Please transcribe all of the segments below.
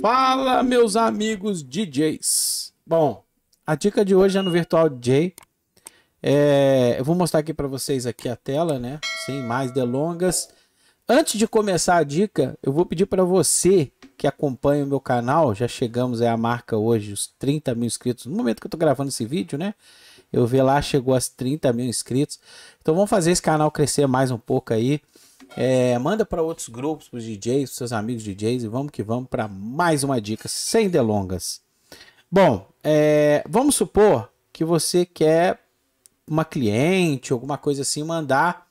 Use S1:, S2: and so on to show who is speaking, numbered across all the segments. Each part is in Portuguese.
S1: Fala, meus amigos DJs. Bom, a dica de hoje é no Virtual DJ. É, eu vou mostrar aqui para vocês aqui a tela, né? Sem mais delongas. Antes de começar a dica, eu vou pedir para você que acompanha o meu canal, já chegamos a marca hoje, os 30 mil inscritos. No momento que eu estou gravando esse vídeo, né? Eu vi lá, chegou as 30 mil inscritos. Então vamos fazer esse canal crescer mais um pouco aí. É, manda para outros grupos, para os DJs, seus amigos DJs e vamos que vamos para mais uma dica sem delongas. Bom, é, vamos supor que você quer uma cliente, alguma coisa assim, mandar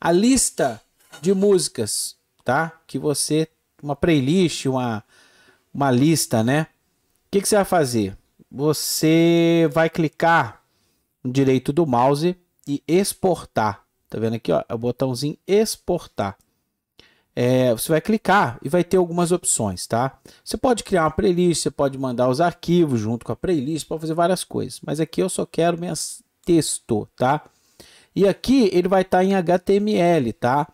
S1: a lista de músicas, tá? Que você uma playlist, uma uma lista, né? O que, que você vai fazer? Você vai clicar no direito do mouse e exportar Tá vendo aqui, ó, é o botãozinho exportar. É, você vai clicar e vai ter algumas opções, tá? Você pode criar uma playlist, você pode mandar os arquivos junto com a playlist, pode fazer várias coisas. Mas aqui eu só quero minhas texto, tá? E aqui ele vai estar tá em HTML, tá?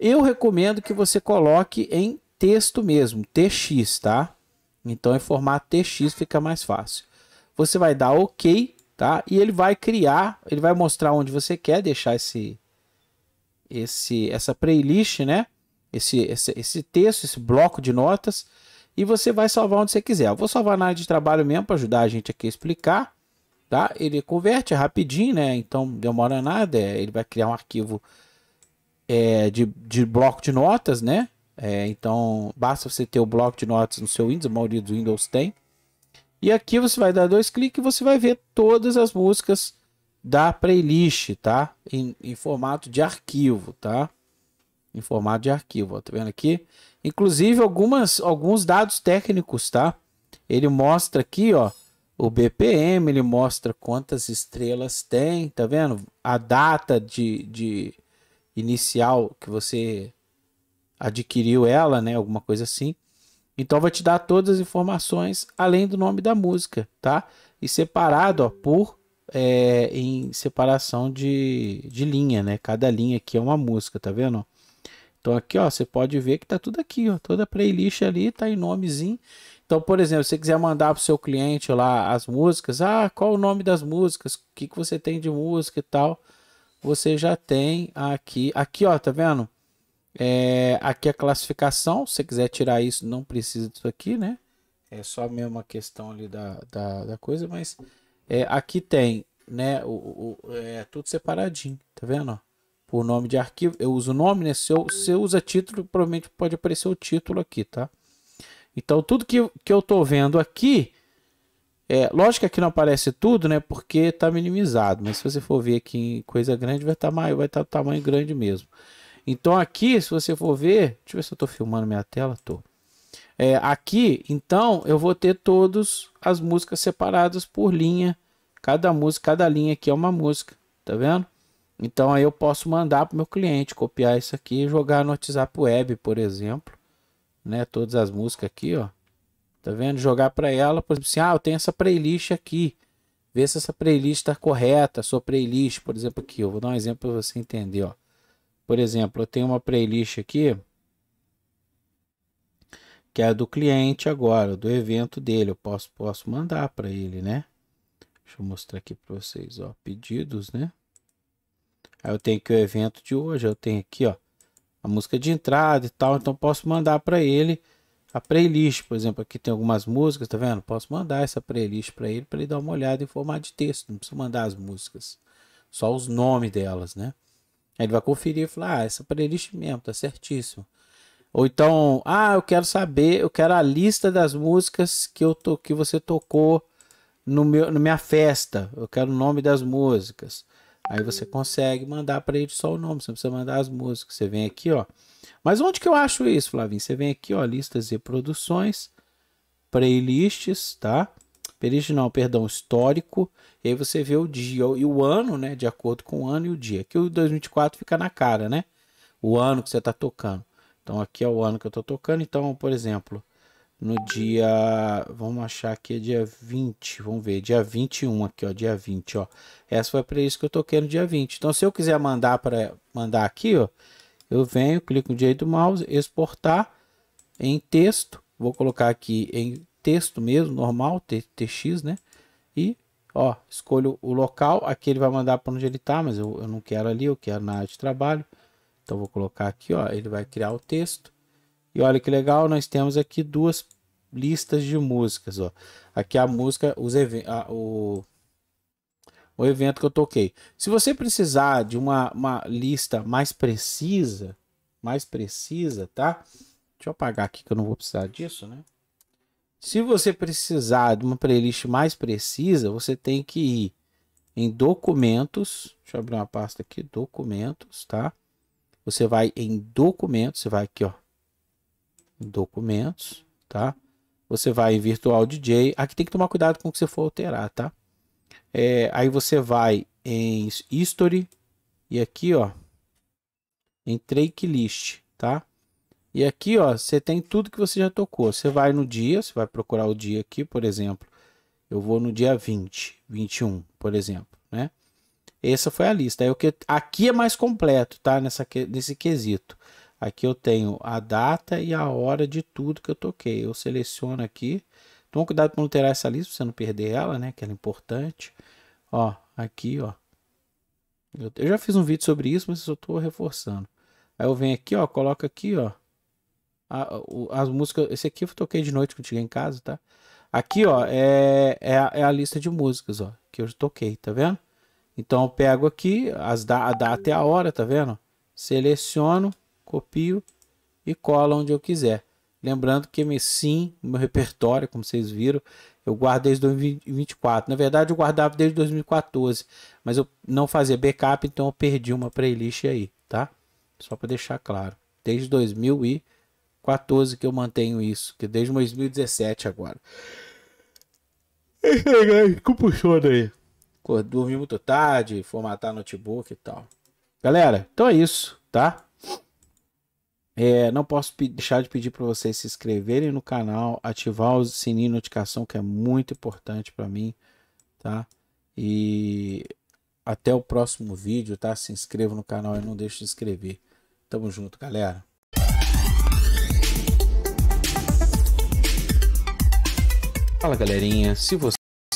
S1: Eu recomendo que você coloque em texto mesmo, TX, tá? Então em formato TX fica mais fácil. Você vai dar OK, tá? E ele vai criar, ele vai mostrar onde você quer deixar esse esse essa playlist, né? Esse, esse, esse texto, esse bloco de notas e você vai salvar onde você quiser. Eu vou salvar na área de trabalho mesmo para ajudar a gente aqui a explicar, tá? Ele converte é rapidinho, né? Então demora nada, é, ele vai criar um arquivo é, de, de bloco de notas, né? É, então basta você ter o bloco de notas no seu Windows, a maioria dos Windows tem. E aqui você vai dar dois cliques e você vai ver todas as músicas da playlist, tá? Em, em formato de arquivo, tá? Em formato de arquivo, ó, tá vendo aqui? Inclusive algumas, alguns dados técnicos, tá? Ele mostra aqui, ó, o BPM, ele mostra quantas estrelas tem, tá vendo? A data de, de inicial que você adquiriu ela, né? Alguma coisa assim. Então vai te dar todas as informações além do nome da música, tá? E separado ó, por é, em separação de, de linha, né? Cada linha aqui é uma música, tá vendo? Então aqui, ó, você pode ver que tá tudo aqui, ó, toda a playlist ali tá em nomezinho. Então, por exemplo, se você quiser mandar pro seu cliente lá as músicas, ah, qual o nome das músicas, o que, que você tem de música e tal, você já tem aqui, aqui, ó, tá vendo? É, aqui a classificação, se você quiser tirar isso, não precisa disso aqui, né? É só mesmo a questão ali da, da, da coisa, mas é, aqui tem, né, o, o é, tudo separadinho, tá vendo? o Por nome de arquivo, eu uso o nome, né? Se eu, se eu usa título, provavelmente pode aparecer o título aqui, tá? Então, tudo que, que eu tô vendo aqui, é, lógico que aqui não aparece tudo, né? Porque tá minimizado, mas se você for ver aqui em coisa grande, vai estar tá maior, vai estar tá do tamanho grande mesmo. Então aqui, se você for ver, deixa eu ver se eu tô filmando minha tela, tô. É, aqui, então, eu vou ter todas as músicas separadas por linha. Cada música, cada linha aqui é uma música, tá vendo? Então aí eu posso mandar para o meu cliente, copiar isso aqui e jogar no WhatsApp Web, por exemplo, né? Todas as músicas aqui, ó. Tá vendo? Jogar para ela, por exemplo, assim, ah, eu tenho essa playlist aqui. Vê se essa playlist está correta, a sua playlist, por exemplo, aqui. Eu vou dar um exemplo para você entender, ó. Por exemplo, eu tenho uma playlist aqui que é do cliente agora, do evento dele. Eu posso, posso mandar para ele, né? Deixa eu mostrar aqui para vocês, ó, pedidos, né? Aí eu tenho que o evento de hoje, eu tenho aqui, ó, a música de entrada e tal, então posso mandar para ele a playlist, por exemplo, aqui tem algumas músicas, tá vendo? Posso mandar essa playlist para ele para ele dar uma olhada em formato de texto, não preciso mandar as músicas, só os nomes delas, né? Aí ele vai conferir e falar: "Ah, essa playlist mesmo, tá certíssimo". Ou então, ah, eu quero saber, eu quero a lista das músicas que, eu to, que você tocou no meu, na minha festa. Eu quero o nome das músicas. Aí você consegue mandar para ele só o nome, você não precisa mandar as músicas. Você vem aqui, ó. Mas onde que eu acho isso, Flavinho? Você vem aqui, ó, listas e produções, playlists, tá? Playlist não, perdão, histórico. E aí você vê o dia e o ano, né? De acordo com o ano e o dia. Que o 2024 fica na cara, né? O ano que você tá tocando. Então aqui é o ano que eu estou tocando. Então, por exemplo, no dia, vamos achar aqui é dia 20, vamos ver, dia 21 aqui, ó, dia 20, ó. Essa foi para isso que eu toquei no dia 20. Então, se eu quiser mandar para mandar aqui, ó, eu venho, clico no direito do mouse, exportar em texto, vou colocar aqui em texto mesmo, normal, TX, né? E, ó, escolho o local, aqui ele vai mandar para onde ele tá, mas eu, eu não quero ali, eu quero na área de trabalho. Então vou colocar aqui, ó, ele vai criar o texto. E olha que legal, nós temos aqui duas listas de músicas, ó. Aqui a música, os a, o, o evento que eu toquei. Se você precisar de uma, uma lista mais precisa, mais precisa, tá? Deixa eu apagar aqui que eu não vou precisar disso, né? Se você precisar de uma playlist mais precisa, você tem que ir em documentos. Deixa eu abrir uma pasta aqui, documentos, tá? Você vai em documentos, você vai aqui, ó, documentos, tá? Você vai em virtual DJ. Aqui tem que tomar cuidado com o que você for alterar, tá? É, aí você vai em history e aqui, ó, em Trake List, tá? E aqui, ó, você tem tudo que você já tocou. Você vai no dia, você vai procurar o dia aqui, por exemplo. Eu vou no dia 20, 21, por exemplo, né? Essa foi a lista. É o que aqui é mais completo, tá? Nessa nesse quesito. Aqui eu tenho a data e a hora de tudo que eu toquei. Eu seleciono aqui. Toma cuidado para não alterar essa lista, para você não perder ela, né? Que ela é importante. Ó, aqui, ó. Eu, eu já fiz um vídeo sobre isso, mas eu estou reforçando. Aí eu venho aqui, ó, coloco aqui, ó. A, o, as músicas. Esse aqui eu toquei de noite quando cheguei em casa, tá? Aqui, ó, é, é, a, é a lista de músicas, ó, que eu toquei, tá vendo? Então eu pego aqui as da, a data e a hora, tá vendo? Seleciono, copio e colo onde eu quiser. Lembrando que sim, meu repertório, como vocês viram, eu guardo desde 2024. Na verdade, eu guardava desde 2014, mas eu não fazia backup, então eu perdi uma playlist aí, tá? Só para deixar claro. Desde 2014 que eu mantenho isso, que é desde 2017 agora. Como funciona aí? dormir muito tarde, formatar notebook e tal. Galera, então é isso, tá? É, não posso deixar de pedir para vocês se inscreverem no canal, ativar o sininho de notificação, que é muito importante para mim, tá? E até o próximo vídeo, tá? Se inscreva no canal e não deixe de inscrever. Tamo junto, galera. Fala, galerinha. Se você